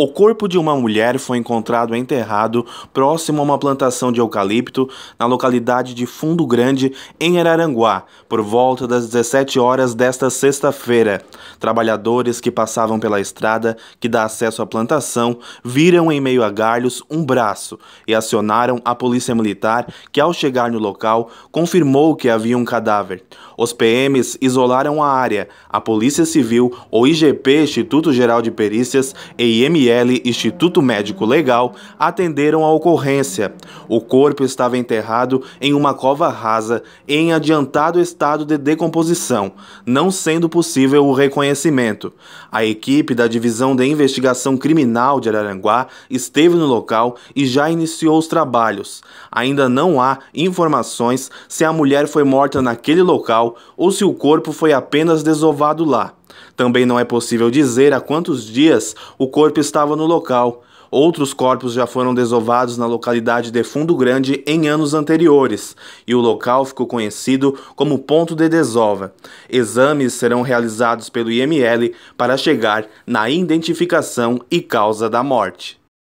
O corpo de uma mulher foi encontrado enterrado próximo a uma plantação de eucalipto na localidade de Fundo Grande, em Araranguá, por volta das 17 horas desta sexta-feira. Trabalhadores que passavam pela estrada que dá acesso à plantação viram em meio a galhos um braço e acionaram a polícia militar, que ao chegar no local confirmou que havia um cadáver. Os PMs isolaram a área. A Polícia Civil, o IGP, Instituto Geral de Perícias e IME IML Instituto Médico Legal atenderam a ocorrência. O corpo estava enterrado em uma cova rasa em adiantado estado de decomposição, não sendo possível o reconhecimento. A equipe da Divisão de Investigação Criminal de Araranguá esteve no local e já iniciou os trabalhos. Ainda não há informações se a mulher foi morta naquele local ou se o corpo foi apenas desovado lá. Também não é possível dizer há quantos dias o corpo estava no local. Outros corpos já foram desovados na localidade de Fundo Grande em anos anteriores, e o local ficou conhecido como ponto de desova. Exames serão realizados pelo IML para chegar na identificação e causa da morte.